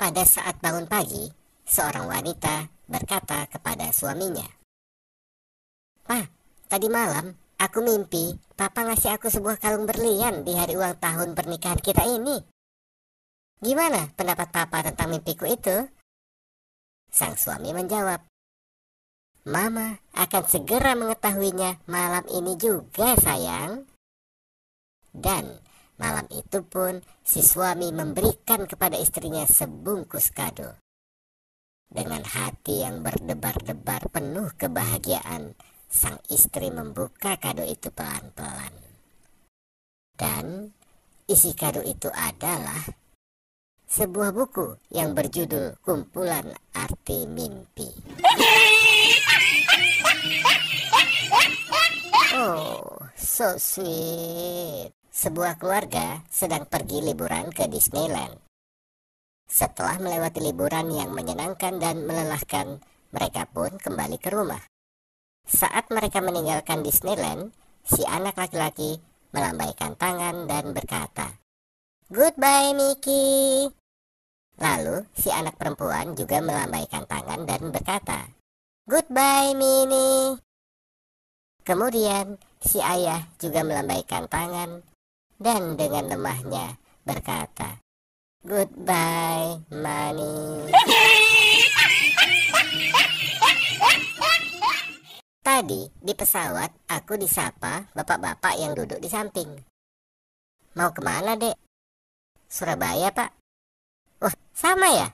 Pada saat bangun pagi, seorang wanita berkata kepada suaminya, "Pak, tadi malam aku mimpi papa ngasih aku sebuah kalung berlian di hari ulang tahun pernikahan kita ini. Gimana pendapat papa tentang mimpiku itu?" Sang suami menjawab, "Mama akan segera mengetahuinya malam ini juga, sayang." Dan Malam itu pun si suami memberikan kepada istrinya sebungkus kado. Dengan hati yang berdebar-debar penuh kebahagiaan, sang istri membuka kado itu pelan-pelan. Dan isi kado itu adalah sebuah buku yang berjudul Kumpulan Arti Mimpi. Oh, so sweet sebuah keluarga sedang pergi liburan ke Disneyland. Setelah melewati liburan yang menyenangkan dan melelahkan, mereka pun kembali ke rumah. Saat mereka meninggalkan Disneyland, si anak laki-laki melambaikan tangan dan berkata, "Goodbye, Mickey." Lalu, si anak perempuan juga melambaikan tangan dan berkata, "Goodbye, Minnie." Kemudian, si ayah juga melambaikan tangan dan dengan lemahnya berkata, "Goodbye, money." Tadi di pesawat aku disapa bapak-bapak yang duduk di samping. Mau kemana dek? Surabaya pak. Wah oh, sama ya?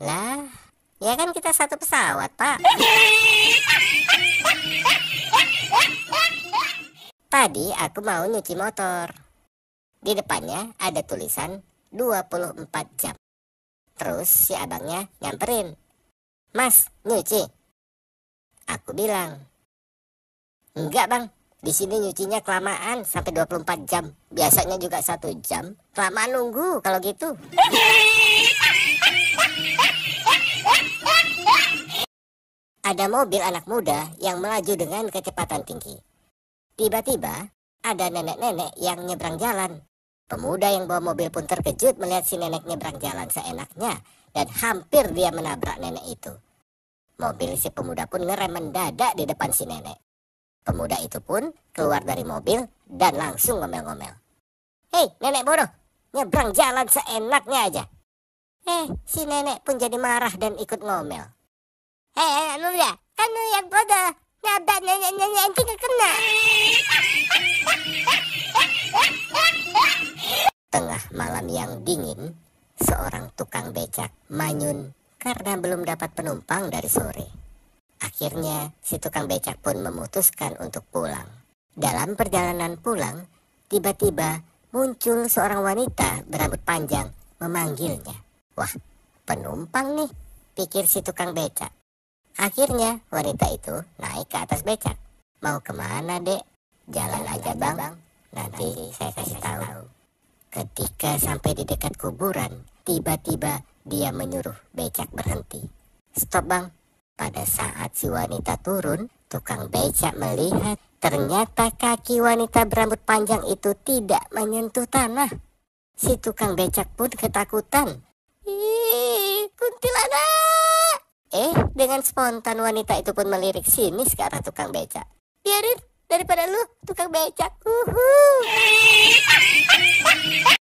Lah, ya kan kita satu pesawat pak. Tadi aku mau nyuci motor. Di depannya ada tulisan 24 jam. Terus si abangnya nyamperin. Mas, nyuci. Aku bilang. Enggak bang, di sini nyucinya kelamaan sampai 24 jam. Biasanya juga satu jam. Kelamaan nunggu kalau gitu. Ada mobil anak muda yang melaju dengan kecepatan tinggi. Tiba-tiba, ada nenek-nenek yang nyebrang jalan. Pemuda yang bawa mobil pun terkejut melihat si nenek nyebrang jalan seenaknya dan hampir dia menabrak nenek itu. Mobil si pemuda pun ngerem mendadak di depan si nenek. Pemuda itu pun keluar dari mobil dan langsung ngomel-ngomel. Hei, nenek bodoh, nyebrang jalan seenaknya aja. Eh, si nenek pun jadi marah dan ikut ngomel. Hei, anak muda, ya, lu anu yang bodoh, nabrak nenek-nenek yang tidak kena. yang dingin, seorang tukang becak manyun karena belum dapat penumpang dari sore. Akhirnya, si tukang becak pun memutuskan untuk pulang. Dalam perjalanan pulang, tiba-tiba muncul seorang wanita berambut panjang memanggilnya. Wah, penumpang nih, pikir si tukang becak. Akhirnya, wanita itu naik ke atas becak. Mau kemana, dek? Jalan, Jalan aja, bang. bang. Nanti, Nanti saya kasih tahu. tahu. Ketika sampai di dekat kuburan, tiba-tiba dia menyuruh becak berhenti. Stop bang. Pada saat si wanita turun, tukang becak melihat ternyata kaki wanita berambut panjang itu tidak menyentuh tanah. Si tukang becak pun ketakutan. Ih, kuntilanak! Eh, dengan spontan wanita itu pun melirik sinis ke arah tukang becak. Biarin, daripada lu tukang becak. Uhuh.